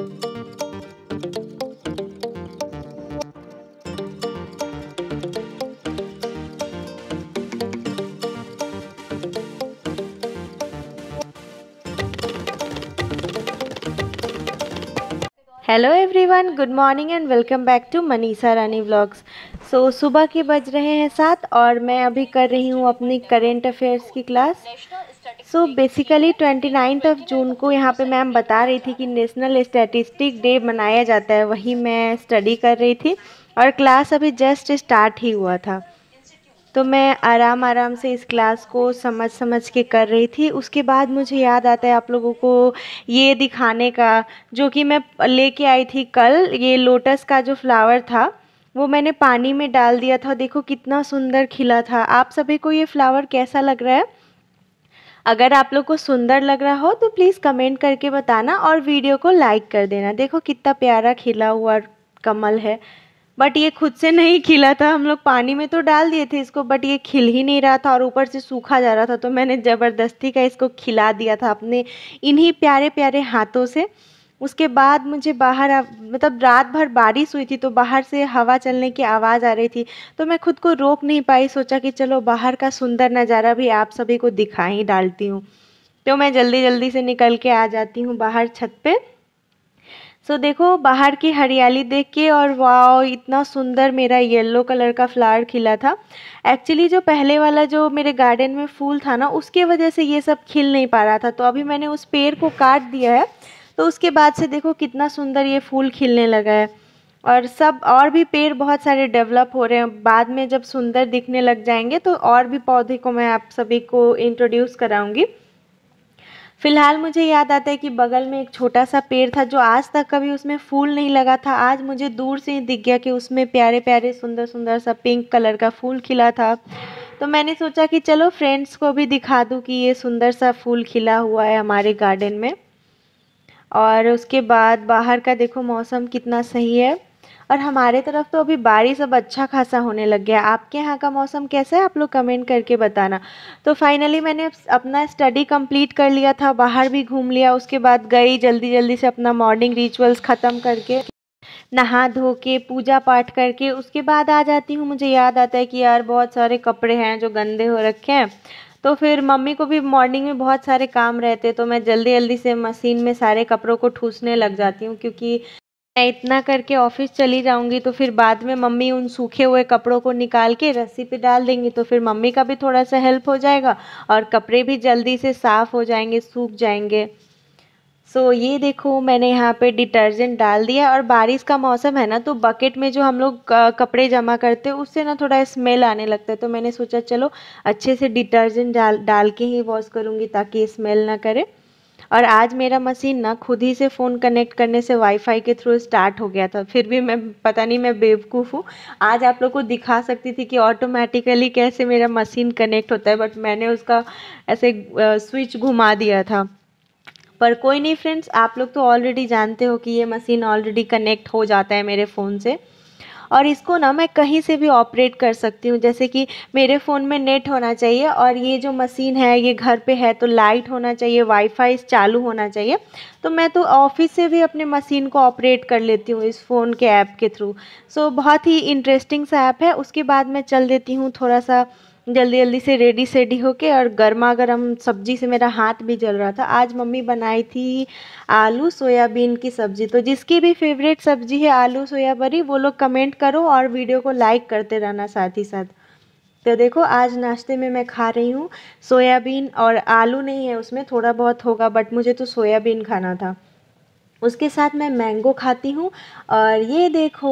hello everyone good morning and welcome back to Manisha Rani vlogs so सुबह के बज रहे हैं साथ और मैं अभी कर रही हूँ अपनी करेंट अफेयर्स की class so basically twenty ninth of June को यहाँ पे मैम बता रही थी कि नेशनल स्टैटिस्टिक डे मनाया जाता है वही मैं स्टडी कर रही थी और क्लास अभी जस्ट स्टार्ट ही हुआ था तो मैं आराम आराम से इस क्लास को समझ समझ के कर रही थी उसके बाद मुझे याद आता है आप लोगों को ये दिखाने का जो कि मैं लेके आई थी कल ये लोटस का जो फ्लावर था वो मैंने पानी में डाल दिया था देखो कितना सुंदर खिला था आप सभी को ये फ्लावर कैसा लग रहा है अगर आप लोग को सुंदर लग रहा हो तो प्लीज़ कमेंट करके बताना और वीडियो को लाइक कर देना देखो कितना प्यारा खिला हुआ कमल है बट ये खुद से नहीं खिला था हम लोग पानी में तो डाल दिए थे इसको बट ये खिल ही नहीं रहा था और ऊपर से सूखा जा रहा था तो मैंने ज़बरदस्ती का इसको खिला दिया था अपने इन्हीं प्यारे प्यारे हाथों से उसके बाद मुझे बाहर मतलब रात भर बारिश हुई थी तो बाहर से हवा चलने की आवाज़ आ रही थी तो मैं खुद को रोक नहीं पाई सोचा कि चलो बाहर का सुंदर नज़ारा भी आप सभी को दिखा ही डालती हूँ तो मैं जल्दी जल्दी से निकल के आ जाती हूँ बाहर छत पे सो so, देखो बाहर की हरियाली देख के और वाओ इतना सुंदर मेरा येलो कलर का फ्लावर खिला था एक्चुअली जो पहले वाला जो मेरे गार्डन में फूल था ना उसके वजह से ये सब खिल नहीं पा रहा था तो अभी मैंने उस पेड़ को काट दिया है तो उसके बाद से देखो कितना सुंदर ये फूल खिलने लगा है और सब और भी पेड़ बहुत सारे डेवलप हो रहे हैं बाद में जब सुंदर दिखने लग जाएंगे तो और भी पौधे को मैं आप सभी को इंट्रोड्यूस कराऊंगी फिलहाल मुझे याद आता है कि बगल में एक छोटा सा पेड़ था जो आज तक कभी उसमें फूल नहीं लगा था आज मुझे दूर से ही दिख गया कि उसमें प्यारे प्यारे सुंदर सुंदर सा पिंक कलर का फूल खिला था तो मैंने सोचा कि चलो फ्रेंड्स को भी दिखा दूँ कि ये सुंदर सा फूल खिला हुआ है हमारे गार्डन में और उसके बाद बाहर का देखो मौसम कितना सही है और हमारे तरफ तो अभी बारिश अब अच्छा खासा होने लग गया आपके यहाँ का मौसम कैसा है आप लोग कमेंट करके बताना तो फाइनली मैंने अपना स्टडी कंप्लीट कर लिया था बाहर भी घूम लिया उसके बाद गई जल्दी जल्दी से अपना मॉर्निंग रिचुअल्स ख़त्म करके नहा धो के पूजा पाठ करके उसके बाद आ जाती हूँ मुझे याद आता है कि यार बहुत सारे कपड़े हैं जो गंदे हो रखे हैं तो फिर मम्मी को भी मॉर्निंग में बहुत सारे काम रहते तो मैं जल्दी जल्दी से मशीन में सारे कपड़ों को ठूसने लग जाती हूँ क्योंकि मैं इतना करके ऑफिस चली जाऊंगी तो फिर बाद में मम्मी उन सूखे हुए कपड़ों को निकाल के रस्सी पे डाल देंगी तो फिर मम्मी का भी थोड़ा सा हेल्प हो जाएगा और कपड़े भी जल्दी से साफ़ हो जाएंगे सूख जाएंगे सो so, ये देखो मैंने यहाँ पे डिटर्जेंट डाल दिया और बारिश का मौसम है ना तो बकेट में जो हम लोग कपड़े जमा करते हैं उससे ना थोड़ा स्मेल आने लगता है तो मैंने सोचा चलो अच्छे से डिटर्जेंट डाल डाल के ही वॉश करूँगी ताकि स्मेल ना करे और आज मेरा मशीन ना खुद ही से फ़ोन कनेक्ट करने से वाईफाई के थ्रू स्टार्ट हो गया था फिर भी मैं पता नहीं मैं बेवकूफ़ हूँ आज आप लोग को दिखा सकती थी कि ऑटोमेटिकली कैसे मेरा मशीन कनेक्ट होता है बट मैंने उसका ऐसे स्विच घुमा दिया था पर कोई नहीं फ्रेंड्स आप लोग तो ऑलरेडी जानते हो कि ये मशीन ऑलरेडी कनेक्ट हो जाता है मेरे फ़ोन से और इसको ना मैं कहीं से भी ऑपरेट कर सकती हूँ जैसे कि मेरे फ़ोन में नेट होना चाहिए और ये जो मशीन है ये घर पे है तो लाइट होना चाहिए वाईफाई चालू होना चाहिए तो मैं तो ऑफिस से भी अपने मशीन को ऑपरेट कर लेती हूँ इस फ़ोन के ऐप के थ्रू सो so, बहुत ही इंटरेस्टिंग सा ऐप है उसके बाद मैं चल देती हूँ थोड़ा सा जल्दी जल्दी से रेडी सेडी होके और गर्मा गर्म सब्जी से मेरा हाथ भी जल रहा था आज मम्मी बनाई थी आलू सोयाबीन की सब्जी तो जिसकी भी फेवरेट सब्जी है आलू सोयाबरी वो लोग कमेंट करो और वीडियो को लाइक करते रहना साथ ही साथ तो देखो आज नाश्ते में मैं खा रही हूँ सोयाबीन और आलू नहीं है उसमें थोड़ा बहुत होगा बट मुझे तो सोयाबीन खाना था उसके साथ मैं मैंगो खाती हूँ और ये देखो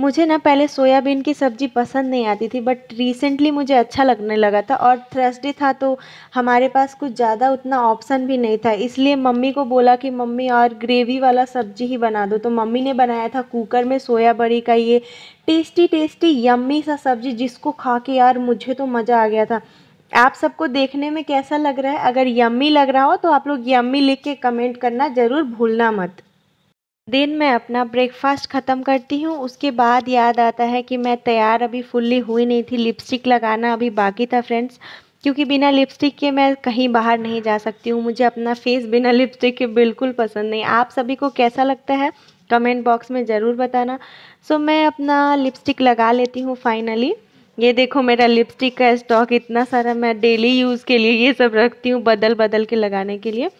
मुझे ना पहले सोयाबीन की सब्ज़ी पसंद नहीं आती थी बट रिसेंटली मुझे अच्छा लगने लगा था और थर्सडे था तो हमारे पास कुछ ज़्यादा उतना ऑप्शन भी नहीं था इसलिए मम्मी को बोला कि मम्मी और ग्रेवी वाला सब्जी ही बना दो तो मम्मी ने बनाया था कुकर में सोया बड़ी का ये टेस्टी टेस्टी यम्मी सा सब्जी जिसको खा के यार मुझे तो मज़ा आ गया था आप सबको देखने में कैसा लग रहा है अगर यम्मी लग रहा हो तो आप लोग यम्मी लिख के कमेंट करना ज़रूर भूलना मत दिन में अपना ब्रेकफास्ट ख़त्म करती हूँ उसके बाद याद आता है कि मैं तैयार अभी फुल्ली हुई नहीं थी लिपस्टिक लगाना अभी बाकी था फ्रेंड्स क्योंकि बिना लिपस्टिक के मैं कहीं बाहर नहीं जा सकती हूँ मुझे अपना फेस बिना लिपस्टिक के बिल्कुल पसंद नहीं आप सभी को कैसा लगता है कमेंट बॉक्स में ज़रूर बताना सो so, मैं अपना लिपस्टिक लगा लेती हूँ फाइनली ये देखो मेरा लिपस्टिक का स्टॉक इतना सारा मैं डेली यूज़ के लिए ये सब रखती हूँ बदल बदल के लगाने के लिए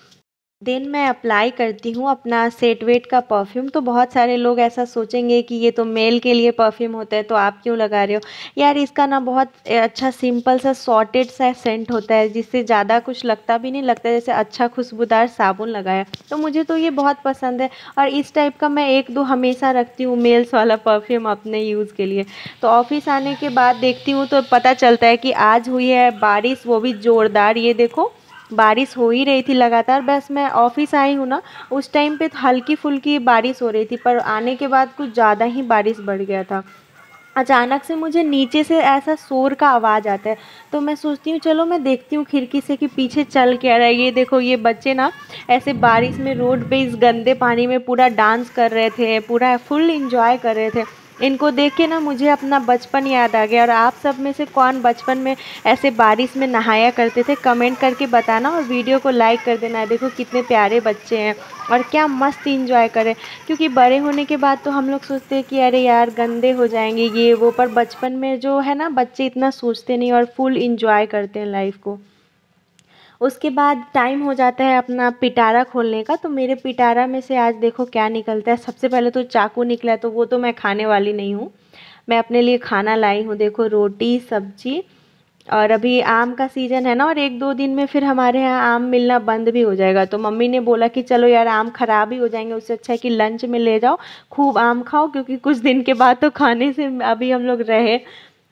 देन मैं अप्लाई करती हूँ अपना सेट वेट का परफ्यूम तो बहुत सारे लोग ऐसा सोचेंगे कि ये तो मेल के लिए परफ्यूम होता है तो आप क्यों लगा रहे हो यार इसका ना बहुत अच्छा सिंपल सा सॉर्टेड सा सेंट होता है जिससे ज़्यादा कुछ लगता भी नहीं लगता जैसे अच्छा खुशबूदार साबुन लगाया तो मुझे तो ये बहुत पसंद है और इस टाइप का मैं एक दो हमेशा रखती हूँ मेल्स वाला परफ्यूम अपने यूज़ के लिए तो ऑफिस आने के बाद देखती हूँ तो पता चलता है कि आज हुई है बारिश वो भी ज़ोरदार ये देखो बारिश हो ही रही थी लगातार बस मैं ऑफिस आई हूँ ना उस टाइम पे तो हल्की फुल्की बारिश हो रही थी पर आने के बाद कुछ ज़्यादा ही बारिश बढ़ गया था अचानक से मुझे नीचे से ऐसा शोर का आवाज़ आता है तो मैं सोचती हूँ चलो मैं देखती हूँ खिड़की से कि पीछे चल क्या रहा है ये देखो ये बच्चे ना ऐसे बारिश में रोड पे इस गंदे पानी में पूरा डांस कर रहे थे पूरा फुल इंजॉय कर रहे थे इनको देख के ना मुझे अपना बचपन याद आ गया और आप सब में से कौन बचपन में ऐसे बारिश में नहाया करते थे कमेंट करके बताना और वीडियो को लाइक कर देना देखो कितने प्यारे बच्चे हैं और क्या मस्त इंजॉय करें क्योंकि बड़े होने के बाद तो हम लोग सोचते हैं कि अरे यार गंदे हो जाएंगे ये वो पर बचपन में जो है ना बच्चे इतना सोचते नहीं और फुल इंजॉय करते हैं लाइफ को उसके बाद टाइम हो जाता है अपना पिटारा खोलने का तो मेरे पिटारा में से आज देखो क्या निकलता है सबसे पहले तो चाकू निकला तो वो तो मैं खाने वाली नहीं हूँ मैं अपने लिए खाना लाई हूँ देखो रोटी सब्जी और अभी आम का सीज़न है ना और एक दो दिन में फिर हमारे यहाँ आम मिलना बंद भी हो जाएगा तो मम्मी ने बोला कि चलो यार आम ख़राब ही हो जाएंगे उससे अच्छा है कि लंच में ले जाओ खूब आम खाओ क्योंकि कुछ दिन के बाद तो खाने से अभी हम लोग रहे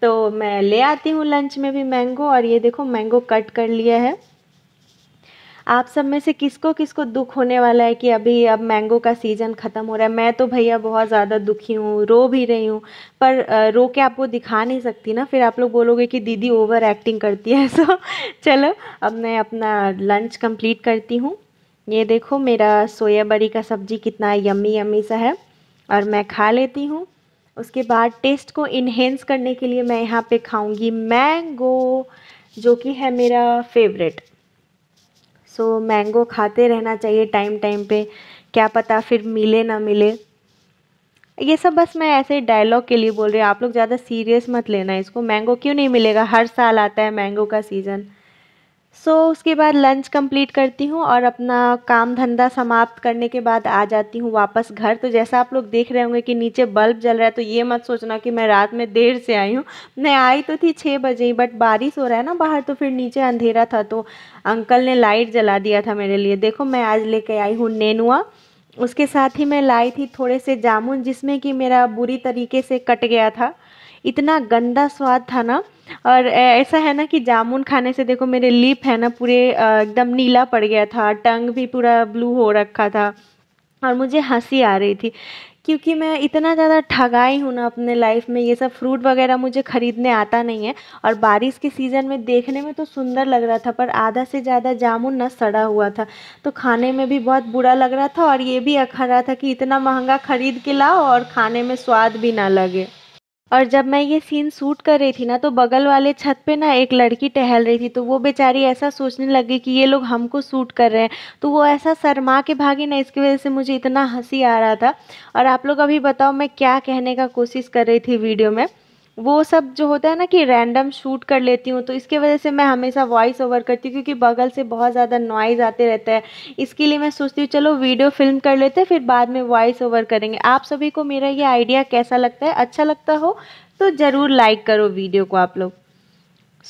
तो मैं ले आती हूँ लंच में भी मैंगो और ये देखो मैंगो कट कर लिया है आप सब में से किसको किसको दुख होने वाला है कि अभी अब मैंगो का सीज़न ख़त्म हो रहा है मैं तो भैया बहुत ज़्यादा दुखी हूँ रो भी रही हूँ पर रो के आपको दिखा नहीं सकती ना फिर आप लोग बोलोगे कि दीदी ओवर एक्टिंग करती है सो तो चलो अब मैं अपना लंच कंप्लीट करती हूँ ये देखो मेरा सोया बड़ी का सब्जी कितना यम्मी यम्मी सा है और मैं खा लेती हूँ उसके बाद टेस्ट को इन्हेंस करने के लिए मैं यहाँ पे खाऊंगी मैंगो जो कि है मेरा फेवरेट सो मैंगो खाते रहना चाहिए टाइम टाइम पे क्या पता फिर मिले ना मिले ये सब बस मैं ऐसे डायलॉग के लिए बोल रही हूँ आप लोग ज़्यादा सीरियस मत लेना इसको मैंगो क्यों नहीं मिलेगा हर साल आता है मैंगो का सीज़न सो so, उसके बाद लंच कंप्लीट करती हूँ और अपना काम धंधा समाप्त करने के बाद आ जाती हूँ वापस घर तो जैसा आप लोग देख रहे होंगे कि नीचे बल्ब जल रहा है तो ये मत सोचना कि मैं रात में देर से आई हूँ मैं आई तो थी छः बजे ही बट बारिश हो रहा है ना बाहर तो फिर नीचे अंधेरा था तो अंकल ने लाइट जला दिया था मेरे लिए देखो मैं आज लेके आई हूँ नैनुआ उसके साथ ही मैं लाई थी थोड़े से जामुन जिसमें कि मेरा बुरी तरीके से कट गया था इतना गंदा स्वाद था ना और ऐसा है ना कि जामुन खाने से देखो मेरे लिप है ना पूरे एकदम नीला पड़ गया था टंग भी पूरा ब्लू हो रखा था और मुझे हंसी आ रही थी क्योंकि मैं इतना ज़्यादा ठगाई हूँ ना अपने लाइफ में ये सब फ्रूट वगैरह मुझे ख़रीदने आता नहीं है और बारिश के सीज़न में देखने में तो सुंदर लग रहा था पर आधा से ज़्यादा जामुन ना सड़ा हुआ था तो खाने में भी बहुत बुरा लग रहा था और ये भी अखर रहा था कि इतना महंगा ख़रीद के लाओ और खाने में स्वाद भी ना लगे और जब मैं ये सीन शूट कर रही थी ना तो बगल वाले छत पे ना एक लड़की टहल रही थी तो वो बेचारी ऐसा सोचने लगी कि ये लोग हमको शूट कर रहे हैं तो वो ऐसा शर्मा के भागी ना इसकी वजह से मुझे इतना हंसी आ रहा था और आप लोग अभी बताओ मैं क्या कहने का कोशिश कर रही थी वीडियो में वो सब जो होता है ना कि रैंडम शूट कर लेती हूँ तो इसके वजह से मैं हमेशा वॉइस ओवर करती हूँ क्योंकि बगल से बहुत ज़्यादा नॉइज़ आते रहता है इसके लिए मैं सोचती हूँ चलो वीडियो फिल्म कर लेते हैं फिर बाद में वॉइस ओवर करेंगे आप सभी को मेरा ये आइडिया कैसा लगता है अच्छा लगता हो तो ज़रूर लाइक करो वीडियो को आप लोग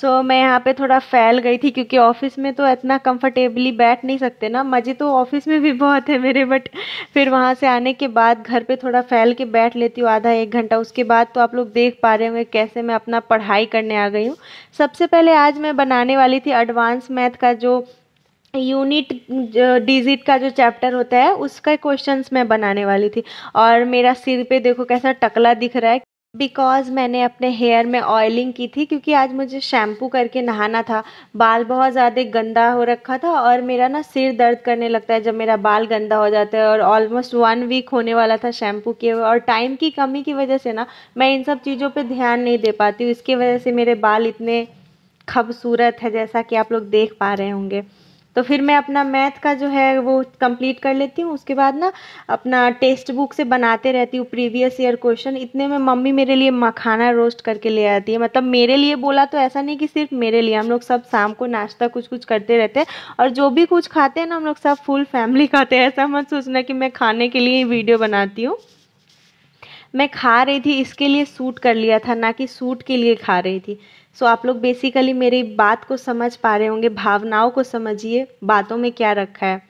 सो so, मैं यहाँ पे थोड़ा फैल गई थी क्योंकि ऑफिस में तो इतना कंफर्टेबली बैठ नहीं सकते ना मज़े तो ऑफिस में भी बहुत है मेरे बट फिर वहाँ से आने के बाद घर पे थोड़ा फैल के बैठ लेती हूँ आधा एक घंटा उसके बाद तो आप लोग देख पा रहे होंगे कैसे मैं अपना पढ़ाई करने आ गई हूँ सबसे पहले आज मैं बनाने वाली थी एडवांस मैथ का जो यूनिट डिजिट का जो चैप्टर होता है उसका क्वेश्चंस मैं बनाने वाली थी और मेरा सिर पे देखो कैसा टकला दिख रहा है बिकॉज़ मैंने अपने हेयर में ऑयलिंग की थी क्योंकि आज मुझे शैम्पू करके नहाना था बाल बहुत ज़्यादा गंदा हो रखा था और मेरा ना सिर दर्द करने लगता है जब मेरा बाल गंदा हो जाता है और ऑलमोस्ट वन वीक होने वाला था शैम्पू के और टाइम की कमी की वजह से ना मैं इन सब चीज़ों पर ध्यान नहीं दे पाती हूँ इसकी वजह से मेरे बाल इतने खूबसूरत है जैसा कि आप लोग देख पा रहे होंगे तो फिर मैं अपना मैथ का जो है वो कंप्लीट कर लेती हूँ उसके बाद ना अपना टेक्स्ट बुक से बनाते रहती हूँ प्रीवियस ईयर क्वेश्चन इतने में मम्मी मेरे लिए मखाना रोस्ट करके ले आती है मतलब मेरे लिए बोला तो ऐसा नहीं कि सिर्फ मेरे लिए हम लोग सब शाम को नाश्ता कुछ कुछ करते रहते हैं और जो भी कुछ खाते हैं ना हम लोग सब फुल फैमिली खाते हैं ऐसा मत सोचना कि मैं खाने के लिए ही वीडियो बनाती हूँ मैं खा रही थी इसके लिए सूट कर लिया था ना कि सूट के लिए खा रही थी सो आप लोग बेसिकली मेरी बात को समझ पा रहे होंगे भावनाओं को समझिए बातों में क्या रखा है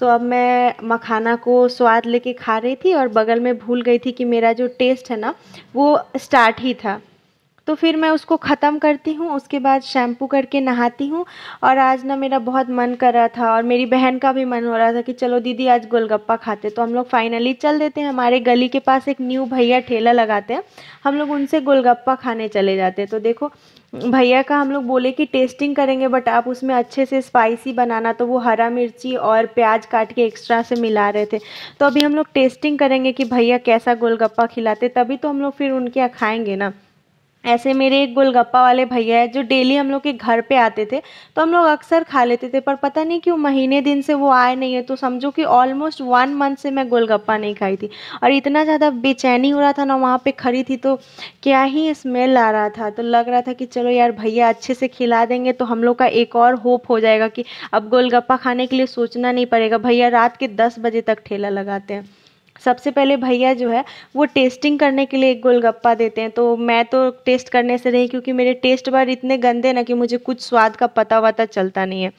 सो अब मैं मखाना को स्वाद लेके खा रही थी और बगल में भूल गई थी कि मेरा जो टेस्ट है ना वो स्टार्ट ही था तो फिर मैं उसको ख़त्म करती हूँ उसके बाद शैम्पू करके नहाती हूँ और आज ना मेरा बहुत मन कर रहा था और मेरी बहन का भी मन हो रहा था कि चलो दीदी आज गोलगप्पा खाते तो हम लोग फाइनली चल देते हैं हमारे गली के पास एक न्यू भैया ठेला लगाते हैं हम लोग उनसे गोलगप्पा खाने चले जाते हैं तो देखो भैया का हम लोग बोले कि टेस्टिंग करेंगे बट आप उसमें अच्छे से स्पाइसी बनाना तो वो हरा मिर्ची और प्याज काट के एक्स्ट्रा से मिला रहे थे तो अभी हम लोग टेस्टिंग करेंगे कि भैया कैसा गोलगप्पा खिलाते तभी तो हम लोग फिर उनके यहाँ खाएँगे ना ऐसे मेरे एक गोलगप्पा वाले भैया है जो डेली हम लोग के घर पे आते थे तो हम लोग अक्सर खा लेते थे पर पता नहीं क्यों महीने दिन से वो आए नहीं है तो समझो कि ऑलमोस्ट वन मंथ से मैं गोलगप्पा नहीं खाई थी और इतना ज़्यादा बेचैनी हो रहा था ना वहाँ पे खड़ी थी तो क्या ही स्मेल आ रहा था तो लग रहा था कि चलो यार भैया अच्छे से खिला देंगे तो हम लोग का एक और होप हो जाएगा कि अब गोलगप्पा खाने के लिए सोचना नहीं पड़ेगा भैया रात के दस बजे तक ठेला लगाते हैं सबसे पहले भैया जो है वो टेस्टिंग करने के लिए एक गोलगप्पा देते हैं तो मैं तो टेस्ट करने से रही क्योंकि मेरे टेस्ट बार इतने गंदे ना कि मुझे कुछ स्वाद का पता वता चलता नहीं है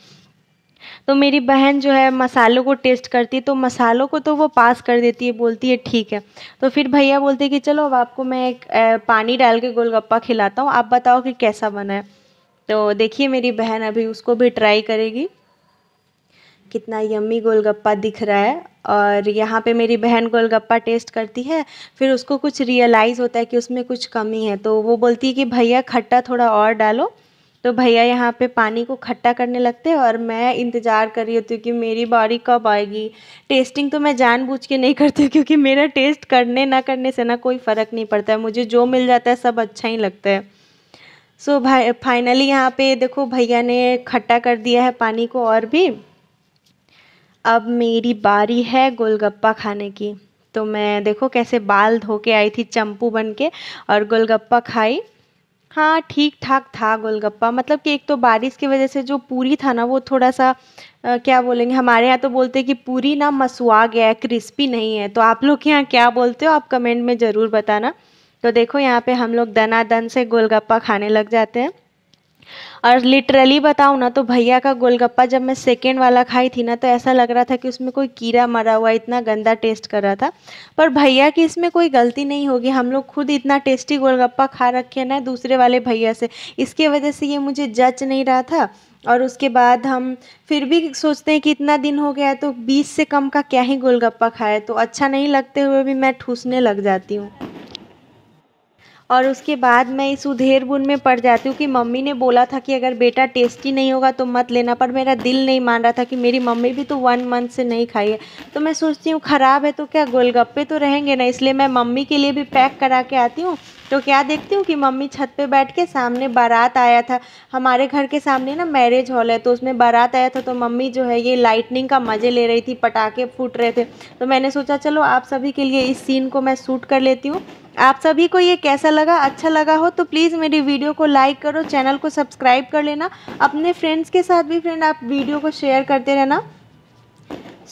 तो मेरी बहन जो है मसालों को टेस्ट करती है तो मसालों को तो वो पास कर देती है बोलती है ठीक है तो फिर भैया बोलते हैं कि चलो अब आपको मैं एक पानी डाल के गोलगप्पा खिलाता हूँ आप बताओ कि कैसा बना है तो देखिए मेरी बहन अभी उसको भी ट्राई करेगी कितना यम्मी गोलगप्पा दिख रहा है और यहाँ पे मेरी बहन गोलगप्पा टेस्ट करती है फिर उसको कुछ रियलाइज़ होता है कि उसमें कुछ कमी है तो वो बोलती है कि भैया खट्टा थोड़ा और डालो तो भैया यहाँ पे पानी को खट्टा करने लगते हैं और मैं इंतज़ार कर रही होती हूँ कि मेरी बारी कब आएगी टेस्टिंग तो मैं जानबूझ के नहीं करती क्योंकि मेरा टेस्ट करने ना करने से ना कोई फ़र्क नहीं पड़ता है मुझे जो मिल जाता है सब अच्छा ही लगता है सो so, भाई फाइनली यहाँ पे देखो भैया ने खट्टा कर दिया है पानी को और भी अब मेरी बारी है गोलगप्पा खाने की तो मैं देखो कैसे बाल धो के आई थी चंपू बन के और गोलगप्पा खाई हाँ ठीक ठाक था गोलगप्पा मतलब कि एक तो बारिश की वजह से जो पूरी था ना वो थोड़ा सा आ, क्या बोलेंगे हमारे यहाँ तो बोलते हैं कि पूरी ना मसुआ गया है क्रिस्पी नहीं है तो आप लोग के यहाँ क्या बोलते हो आप कमेंट में ज़रूर बताना तो देखो यहाँ पे हम लोग दना दन से गोलगप्पा खाने लग जाते हैं और लिटरली बताऊँ ना तो भैया का गोलगप्पा जब मैं सेकेंड वाला खाई थी ना तो ऐसा लग रहा था कि उसमें कोई कीड़ा मरा हुआ इतना गंदा टेस्ट कर रहा था पर भैया की इसमें कोई गलती नहीं होगी हम लोग खुद इतना टेस्टी गोलगप्पा खा रखे ना दूसरे वाले भैया से इसके वजह से ये मुझे जच नहीं रहा था और उसके बाद हम फिर भी सोचते हैं कि इतना दिन हो गया तो 20 से कम का क्या ही गोलगप्पा खाए तो अच्छा नहीं लगते हुए भी मैं ठूसने लग जाती हूँ और उसके बाद मैं इस उधेर बुन में पड़ जाती हूँ कि मम्मी ने बोला था कि अगर बेटा टेस्टी नहीं होगा तो मत लेना पर मेरा दिल नहीं मान रहा था कि मेरी मम्मी भी तो वन मंथ से नहीं खाई है तो मैं सोचती हूँ ख़राब है तो क्या गोलगप्पे तो रहेंगे ना इसलिए मैं मम्मी के लिए भी पैक करा के आती हूँ तो क्या देखती हूँ कि मम्मी छत पे बैठ के सामने बारात आया था हमारे घर के सामने ना मैरिज हॉल है तो उसमें बारात आया था तो मम्मी जो है ये लाइटनिंग का मज़े ले रही थी पटाखे फूट रहे थे तो मैंने सोचा चलो आप सभी के लिए इस सीन को मैं शूट कर लेती हूँ आप सभी को ये कैसा लगा अच्छा लगा हो तो प्लीज़ मेरी वीडियो को लाइक करो चैनल को सब्सक्राइब कर लेना अपने फ्रेंड्स के साथ भी फ्रेंड आप वीडियो को शेयर करते रहना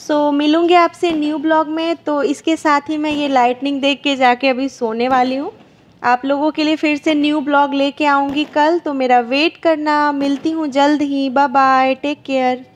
सो so, मिलूँगी आपसे न्यू ब्लॉग में तो इसके साथ ही मैं ये लाइटनिंग देख के जाके अभी सोने वाली हूँ आप लोगों के लिए फिर से न्यू ब्लॉग लेके आऊँगी कल तो मेरा वेट करना मिलती हूँ जल्द ही बाय टेक केयर